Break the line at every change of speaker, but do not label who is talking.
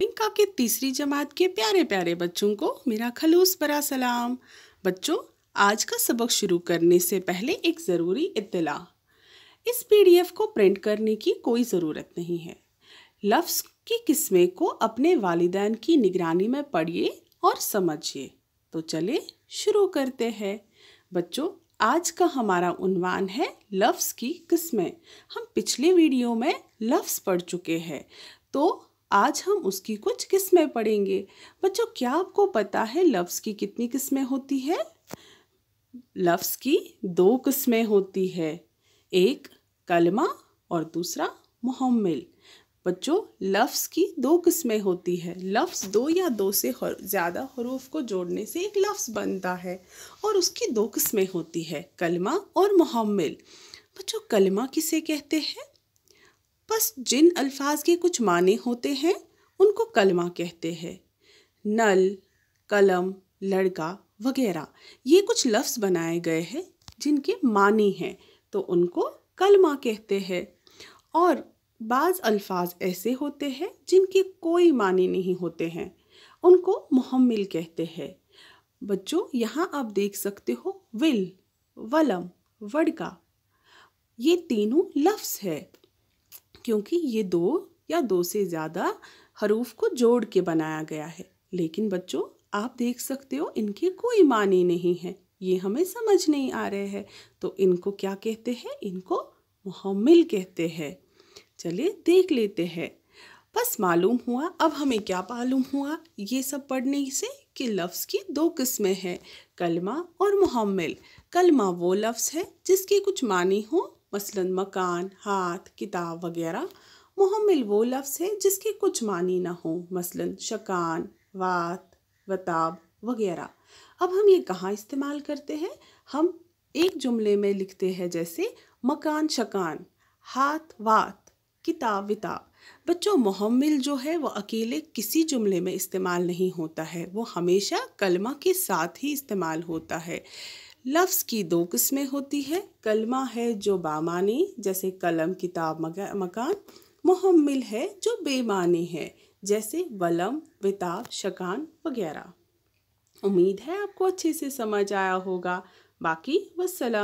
लिंका के तीसरी जमात के प्यारे प्यारे बच्चों को मेरा खलूस बरा सलाम बच्चों आज का सबक शुरू करने से पहले एक ज़रूरी इतला इस पीडीएफ को प्रिंट करने की कोई ज़रूरत नहीं है लफ्ज़ की किस्में को अपने वालदान की निगरानी में पढ़िए और समझिए तो चले शुरू करते हैं बच्चों आज का हमारा उनवान है लफ्ज़ की किस्में हम पिछले वीडियो में लफ्ज़ पढ़ चुके हैं तो आज हम उसकी कुछ किस्में पढ़ेंगे बच्चों क्या आपको पता है लफ्ज़ की कितनी किस्में होती है लफ्ज़ की दो किस्में होती है एक कलमा और दूसरा मोहम्मिल बच्चों लफ्ज़ की दो किस्में होती है लफ्ज़ दो या दो से ज़्यादा हरूफ को जोड़ने से एक लफ्ज़ बनता है और उसकी दो किस्में होती है कलमा और मोहम्मिल बच्चों कलमा किसे कहते हैं बस जिन अल्फाज के कुछ माने होते हैं उनको कलमा कहते हैं नल कलम लड़का वगैरह ये कुछ लफ्ज़ बनाए गए हैं जिनके मानी हैं तो उनको कलमा कहते हैं और बाज़ अल्फाज ऐसे होते हैं जिनके कोई मानी नहीं होते हैं उनको मुहम्मिल कहते हैं बच्चों यहाँ आप देख सकते हो विल वलम वडका ये तीनों लफ्ज़ है क्योंकि ये दो या दो से ज़्यादा हरूफ को जोड़ के बनाया गया है लेकिन बच्चों आप देख सकते हो इनके कोई मानी नहीं है ये हमें समझ नहीं आ रहे हैं तो इनको क्या कहते हैं इनको मुहमिल कहते हैं चलिए देख लेते हैं बस मालूम हुआ अब हमें क्या मालूम हुआ ये सब पढ़ने से कि लफ्ज़ की दो किस्में हैं कलमा और मुहमिल कलमा वो लफ्ज़ है जिसके कुछ मानी हो मसलन मकान हाथ किताब वगैरह मुहमिल वो लफ्ज़ है जिसके कुछ मानी ना हो मसलन शकान वात वताब वगैरह अब हम ये कहाँ इस्तेमाल करते हैं हम एक जुमले में लिखते हैं जैसे मकान शकान हाथ वात किताब विताब बच्चों मुहम्मिल जो है वो अकेले किसी जुमले में इस्तेमाल नहीं होता है वो हमेशा कलमा के साथ ही इस्तेमाल होता है लफ्ज़ की दो किस्में होती है कलमा है जो बामानी जैसे कलम किताब मकान मुहम्मिल है जो बेमानी है जैसे वलम विताब शकान वगैरह उम्मीद है आपको अच्छे से समझ आया होगा बाकी वसलम